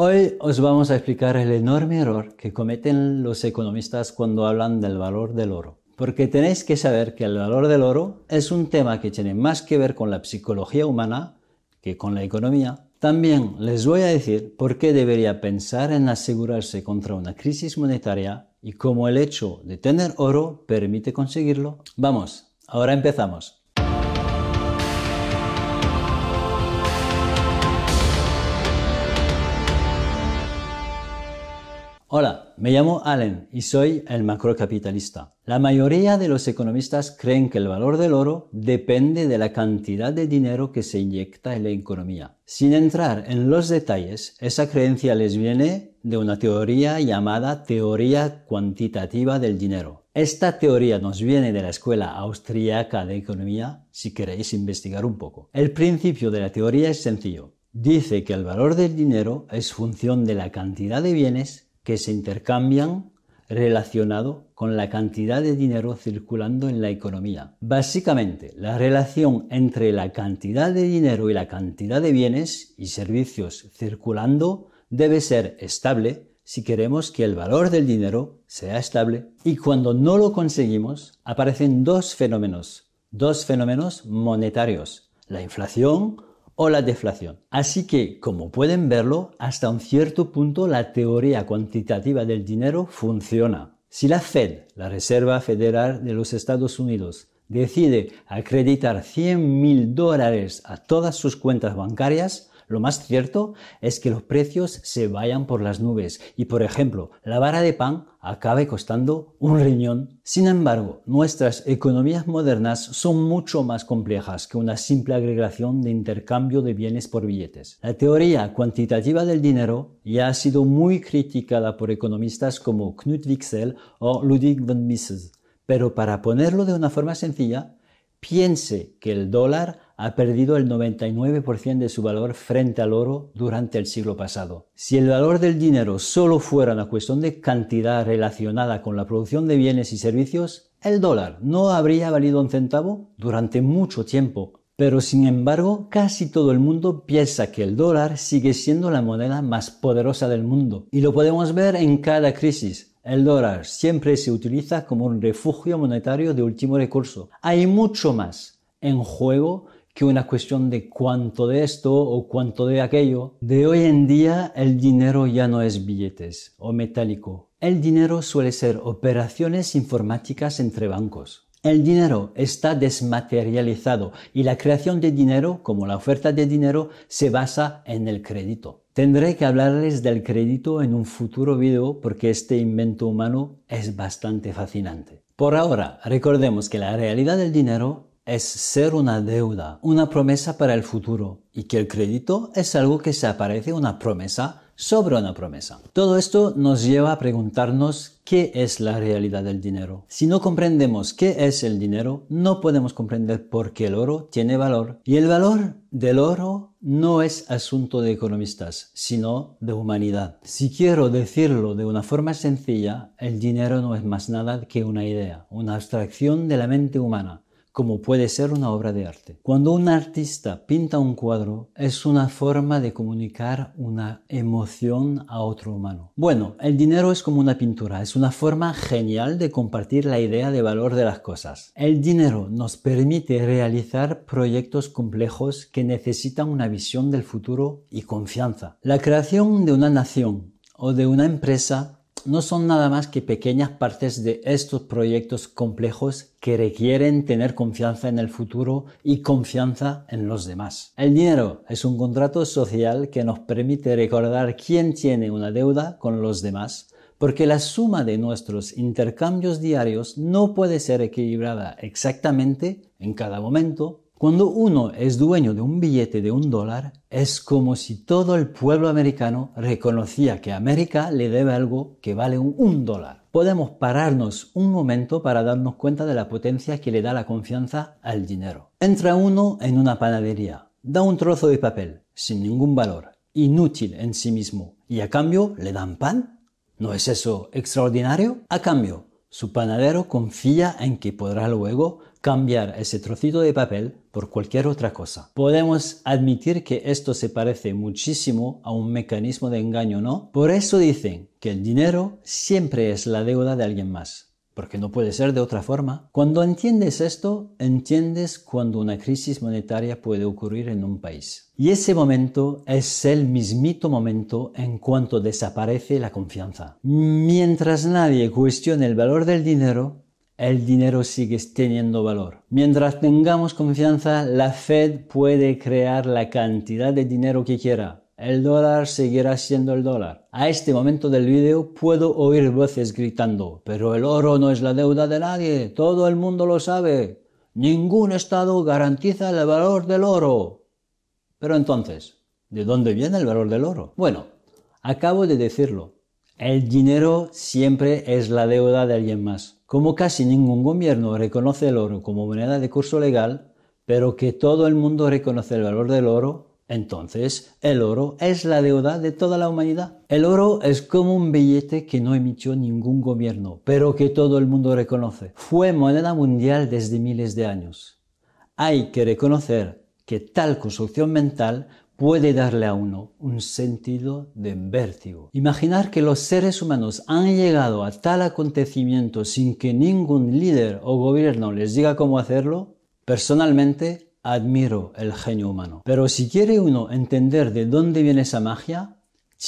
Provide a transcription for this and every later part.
Hoy os vamos a explicar el enorme error que cometen los economistas cuando hablan del valor del oro. Porque tenéis que saber que el valor del oro es un tema que tiene más que ver con la psicología humana que con la economía. También les voy a decir por qué debería pensar en asegurarse contra una crisis monetaria y cómo el hecho de tener oro permite conseguirlo. Vamos, ahora empezamos. Hola, me llamo Allen y soy el macrocapitalista. La mayoría de los economistas creen que el valor del oro depende de la cantidad de dinero que se inyecta en la economía. Sin entrar en los detalles, esa creencia les viene de una teoría llamada teoría cuantitativa del dinero. Esta teoría nos viene de la Escuela Austriaca de Economía, si queréis investigar un poco. El principio de la teoría es sencillo. Dice que el valor del dinero es función de la cantidad de bienes que se intercambian relacionado con la cantidad de dinero circulando en la economía. Básicamente, la relación entre la cantidad de dinero y la cantidad de bienes y servicios circulando debe ser estable si queremos que el valor del dinero sea estable. Y cuando no lo conseguimos, aparecen dos fenómenos, dos fenómenos monetarios, la inflación o la deflación. Así que, como pueden verlo, hasta un cierto punto la teoría cuantitativa del dinero funciona. Si la Fed, la Reserva Federal de los Estados Unidos, decide acreditar 100 mil dólares a todas sus cuentas bancarias, lo más cierto es que los precios se vayan por las nubes y, por ejemplo, la vara de pan acabe costando un riñón. Sin embargo, nuestras economías modernas son mucho más complejas que una simple agregación de intercambio de bienes por billetes. La teoría cuantitativa del dinero ya ha sido muy criticada por economistas como Knut Wicksell o Ludwig von Mises. Pero para ponerlo de una forma sencilla, piense que el dólar ha perdido el 99% de su valor frente al oro durante el siglo pasado. Si el valor del dinero solo fuera una cuestión de cantidad relacionada con la producción de bienes y servicios, el dólar no habría valido un centavo durante mucho tiempo. Pero sin embargo, casi todo el mundo piensa que el dólar sigue siendo la moneda más poderosa del mundo. Y lo podemos ver en cada crisis. El dólar siempre se utiliza como un refugio monetario de último recurso. Hay mucho más en juego que una cuestión de cuánto de esto o cuánto de aquello. De hoy en día el dinero ya no es billetes o metálico. El dinero suele ser operaciones informáticas entre bancos. El dinero está desmaterializado y la creación de dinero, como la oferta de dinero, se basa en el crédito. Tendré que hablarles del crédito en un futuro video porque este invento humano es bastante fascinante. Por ahora, recordemos que la realidad del dinero es ser una deuda, una promesa para el futuro, y que el crédito es algo que se aparece una promesa sobre una promesa. Todo esto nos lleva a preguntarnos qué es la realidad del dinero. Si no comprendemos qué es el dinero, no podemos comprender por qué el oro tiene valor. Y el valor del oro no es asunto de economistas, sino de humanidad. Si quiero decirlo de una forma sencilla, el dinero no es más nada que una idea, una abstracción de la mente humana como puede ser una obra de arte. Cuando un artista pinta un cuadro, es una forma de comunicar una emoción a otro humano. Bueno, el dinero es como una pintura, es una forma genial de compartir la idea de valor de las cosas. El dinero nos permite realizar proyectos complejos que necesitan una visión del futuro y confianza. La creación de una nación o de una empresa no son nada más que pequeñas partes de estos proyectos complejos que requieren tener confianza en el futuro y confianza en los demás. El dinero es un contrato social que nos permite recordar quién tiene una deuda con los demás, porque la suma de nuestros intercambios diarios no puede ser equilibrada exactamente en cada momento cuando uno es dueño de un billete de un dólar, es como si todo el pueblo americano reconocía que América le debe algo que vale un, un, dólar. Podemos pararnos un momento para darnos cuenta de la potencia que le da la confianza al dinero. Entra uno en una panadería, da un trozo de papel, sin ningún valor, inútil en sí mismo, y a cambio le dan pan. ¿No es eso extraordinario? A cambio, su panadero confía en que podrá luego cambiar ese trocito de papel por cualquier otra cosa. Podemos admitir que esto se parece muchísimo a un mecanismo de engaño, ¿no? Por eso dicen que el dinero siempre es la deuda de alguien más porque no puede ser de otra forma. Cuando entiendes esto, entiendes cuando una crisis monetaria puede ocurrir en un país. Y ese momento es el mismito momento en cuanto desaparece la confianza. Mientras nadie cuestione el valor del dinero, el dinero sigue teniendo valor. Mientras tengamos confianza, la Fed puede crear la cantidad de dinero que quiera el dólar seguirá siendo el dólar. A este momento del vídeo puedo oír voces gritando, pero el oro no es la deuda de nadie, todo el mundo lo sabe. Ningún Estado garantiza el valor del oro. Pero entonces, ¿de dónde viene el valor del oro? Bueno, acabo de decirlo. El dinero siempre es la deuda de alguien más. Como casi ningún gobierno reconoce el oro como moneda de curso legal, pero que todo el mundo reconoce el valor del oro, entonces, el oro es la deuda de toda la humanidad. El oro es como un billete que no emitió ningún gobierno, pero que todo el mundo reconoce. Fue moneda mundial desde miles de años. Hay que reconocer que tal construcción mental puede darle a uno un sentido de vértigo. Imaginar que los seres humanos han llegado a tal acontecimiento sin que ningún líder o gobierno les diga cómo hacerlo, personalmente admiro el genio humano. Pero si quiere uno entender de dónde viene esa magia,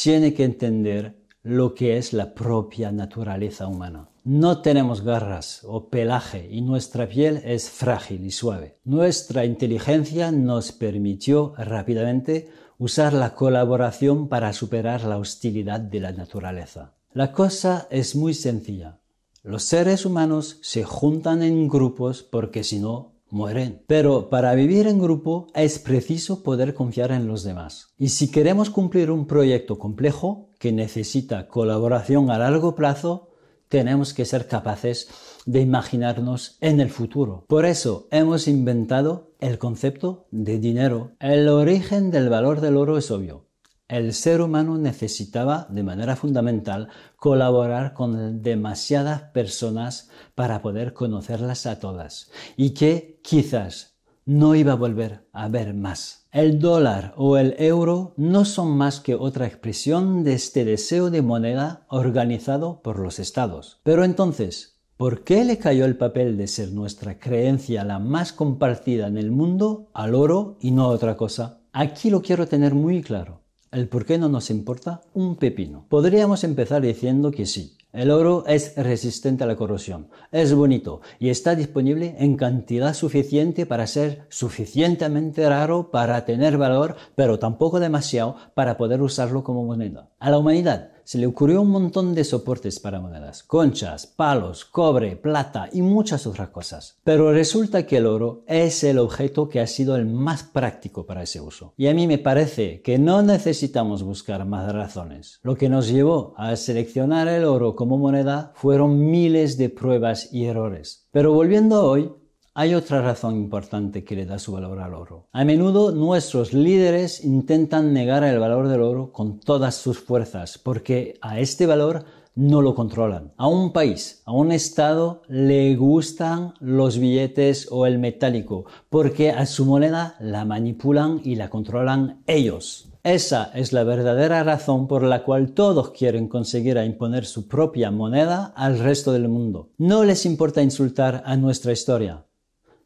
tiene que entender lo que es la propia naturaleza humana. No tenemos garras o pelaje y nuestra piel es frágil y suave. Nuestra inteligencia nos permitió rápidamente usar la colaboración para superar la hostilidad de la naturaleza. La cosa es muy sencilla. Los seres humanos se juntan en grupos porque si no mueren. Pero para vivir en grupo es preciso poder confiar en los demás. Y si queremos cumplir un proyecto complejo que necesita colaboración a largo plazo, tenemos que ser capaces de imaginarnos en el futuro. Por eso hemos inventado el concepto de dinero. El origen del valor del oro es obvio el ser humano necesitaba de manera fundamental colaborar con demasiadas personas para poder conocerlas a todas y que quizás no iba a volver a ver más. El dólar o el euro no son más que otra expresión de este deseo de moneda organizado por los estados. Pero entonces, ¿por qué le cayó el papel de ser nuestra creencia la más compartida en el mundo al oro y no a otra cosa? Aquí lo quiero tener muy claro. El por qué no nos importa un pepino. Podríamos empezar diciendo que sí, el oro es resistente a la corrosión, es bonito y está disponible en cantidad suficiente para ser suficientemente raro para tener valor, pero tampoco demasiado para poder usarlo como moneda. A la humanidad se le ocurrió un montón de soportes para monedas, conchas, palos, cobre, plata y muchas otras cosas. Pero resulta que el oro es el objeto que ha sido el más práctico para ese uso. Y a mí me parece que no necesitamos buscar más razones. Lo que nos llevó a seleccionar el oro como moneda fueron miles de pruebas y errores. Pero volviendo hoy, hay otra razón importante que le da su valor al oro. A menudo nuestros líderes intentan negar el valor del oro con todas sus fuerzas, porque a este valor no lo controlan. A un país, a un estado le gustan los billetes o el metálico, porque a su moneda la manipulan y la controlan ellos. Esa es la verdadera razón por la cual todos quieren conseguir a imponer su propia moneda al resto del mundo. No les importa insultar a nuestra historia,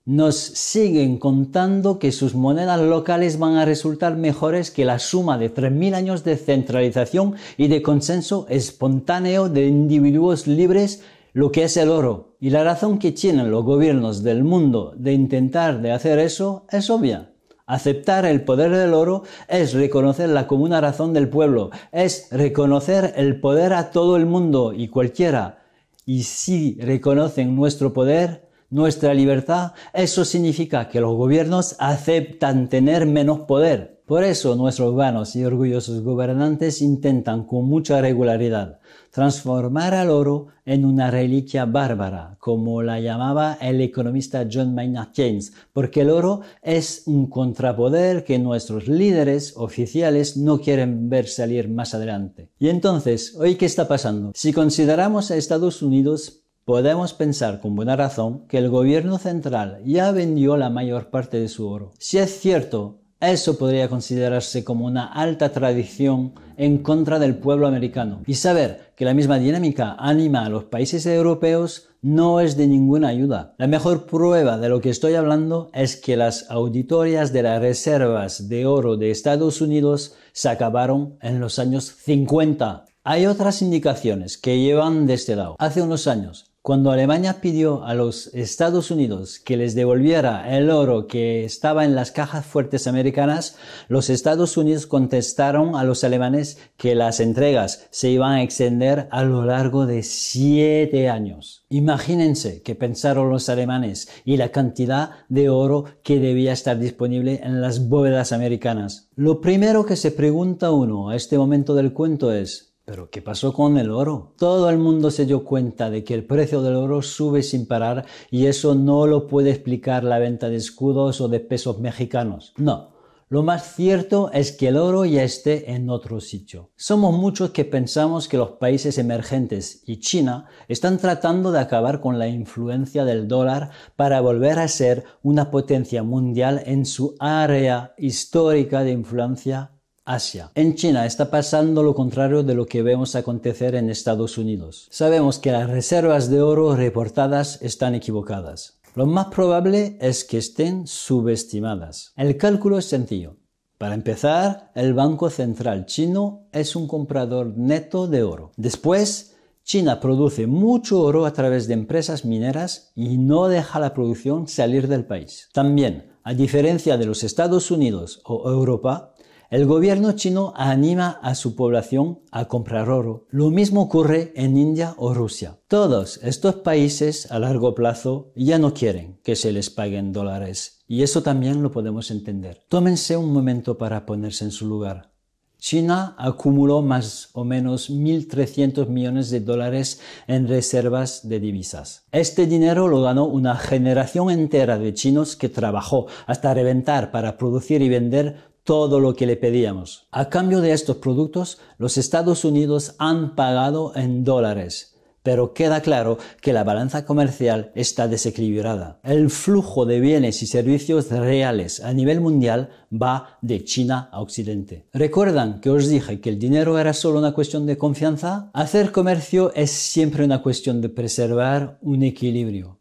nos siguen contando que sus monedas locales van a resultar mejores que la suma de 3.000 años de centralización y de consenso espontáneo de individuos libres, lo que es el oro. Y la razón que tienen los gobiernos del mundo de intentar de hacer eso es obvia. Aceptar el poder del oro es reconocer la común razón del pueblo, es reconocer el poder a todo el mundo y cualquiera. Y si reconocen nuestro poder, nuestra libertad, eso significa que los gobiernos aceptan tener menos poder. Por eso nuestros vanos y orgullosos gobernantes intentan con mucha regularidad transformar al oro en una reliquia bárbara, como la llamaba el economista John Maynard Keynes, porque el oro es un contrapoder que nuestros líderes oficiales no quieren ver salir más adelante. Y entonces, ¿hoy qué está pasando? Si consideramos a Estados Unidos Podemos pensar con buena razón que el gobierno central ya vendió la mayor parte de su oro. Si es cierto, eso podría considerarse como una alta tradición en contra del pueblo americano. Y saber que la misma dinámica anima a los países europeos no es de ninguna ayuda. La mejor prueba de lo que estoy hablando es que las auditorias de las reservas de oro de Estados Unidos se acabaron en los años 50. Hay otras indicaciones que llevan de este lado. Hace unos años, cuando Alemania pidió a los Estados Unidos que les devolviera el oro que estaba en las cajas fuertes americanas, los Estados Unidos contestaron a los alemanes que las entregas se iban a extender a lo largo de siete años. Imagínense qué pensaron los alemanes y la cantidad de oro que debía estar disponible en las bóvedas americanas. Lo primero que se pregunta uno a este momento del cuento es, pero ¿qué pasó con el oro? Todo el mundo se dio cuenta de que el precio del oro sube sin parar y eso no lo puede explicar la venta de escudos o de pesos mexicanos. No. Lo más cierto es que el oro ya esté en otro sitio. Somos muchos que pensamos que los países emergentes y China están tratando de acabar con la influencia del dólar para volver a ser una potencia mundial en su área histórica de influencia Asia. En China está pasando lo contrario de lo que vemos acontecer en Estados Unidos. Sabemos que las reservas de oro reportadas están equivocadas. Lo más probable es que estén subestimadas. El cálculo es sencillo. Para empezar, el Banco Central chino es un comprador neto de oro. Después, China produce mucho oro a través de empresas mineras y no deja la producción salir del país. También, a diferencia de los Estados Unidos o Europa, el gobierno chino anima a su población a comprar oro. Lo mismo ocurre en India o Rusia. Todos estos países a largo plazo ya no quieren que se les paguen dólares. Y eso también lo podemos entender. Tómense un momento para ponerse en su lugar. China acumuló más o menos 1.300 millones de dólares en reservas de divisas. Este dinero lo ganó una generación entera de chinos que trabajó hasta reventar para producir y vender todo lo que le pedíamos. A cambio de estos productos, los Estados Unidos han pagado en dólares, pero queda claro que la balanza comercial está desequilibrada. El flujo de bienes y servicios reales a nivel mundial va de China a Occidente. ¿Recuerdan que os dije que el dinero era solo una cuestión de confianza? Hacer comercio es siempre una cuestión de preservar un equilibrio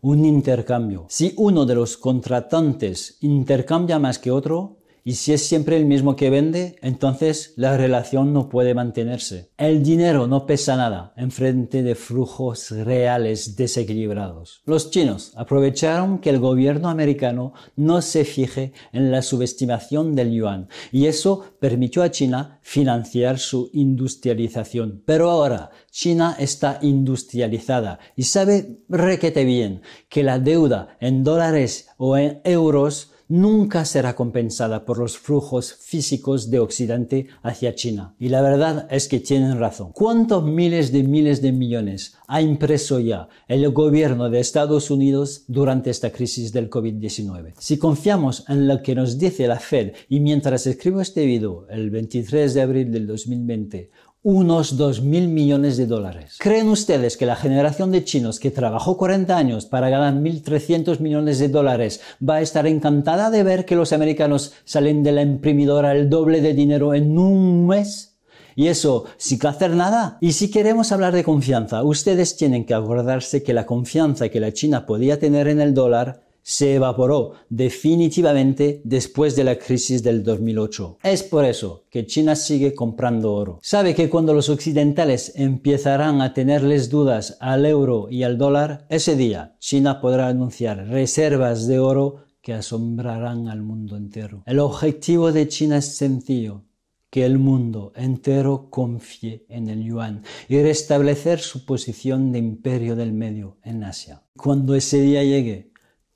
un intercambio. Si uno de los contratantes intercambia más que otro, y si es siempre el mismo que vende, entonces la relación no puede mantenerse. El dinero no pesa nada en frente de flujos reales desequilibrados. Los chinos aprovecharon que el gobierno americano no se fije en la subestimación del yuan y eso permitió a China financiar su industrialización. Pero ahora China está industrializada y sabe requete bien que la deuda en dólares o en euros nunca será compensada por los flujos físicos de Occidente hacia China. Y la verdad es que tienen razón. ¿Cuántos miles de miles de millones ha impreso ya el gobierno de Estados Unidos durante esta crisis del COVID-19? Si confiamos en lo que nos dice la Fed y mientras escribo este video, el 23 de abril del 2020, unos 2.000 millones de dólares. ¿Creen ustedes que la generación de chinos que trabajó 40 años para ganar 1.300 millones de dólares va a estar encantada de ver que los americanos salen de la imprimidora el doble de dinero en un mes? Y eso, sin hacer nada. Y si queremos hablar de confianza, ustedes tienen que acordarse que la confianza que la China podía tener en el dólar se evaporó definitivamente después de la crisis del 2008. Es por eso que China sigue comprando oro. Sabe que cuando los occidentales empezarán a tenerles dudas al euro y al dólar, ese día China podrá anunciar reservas de oro que asombrarán al mundo entero. El objetivo de China es sencillo, que el mundo entero confíe en el yuan y restablecer su posición de imperio del medio en Asia. Cuando ese día llegue,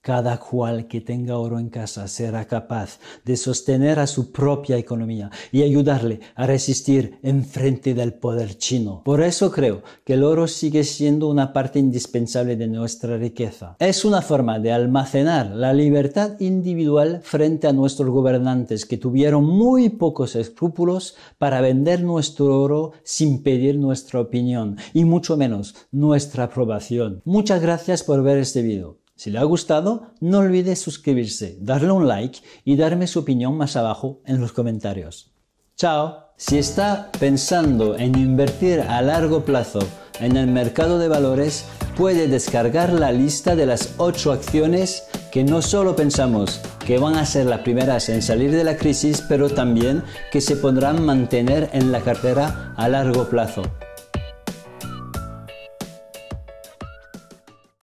cada cual que tenga oro en casa será capaz de sostener a su propia economía y ayudarle a resistir en frente del poder chino. Por eso creo que el oro sigue siendo una parte indispensable de nuestra riqueza. Es una forma de almacenar la libertad individual frente a nuestros gobernantes que tuvieron muy pocos escrúpulos para vender nuestro oro sin pedir nuestra opinión y mucho menos nuestra aprobación. Muchas gracias por ver este video. Si le ha gustado, no olvide suscribirse, darle un like y darme su opinión más abajo en los comentarios. ¡Chao! Si está pensando en invertir a largo plazo en el mercado de valores, puede descargar la lista de las 8 acciones que no solo pensamos que van a ser las primeras en salir de la crisis, pero también que se podrán mantener en la cartera a largo plazo.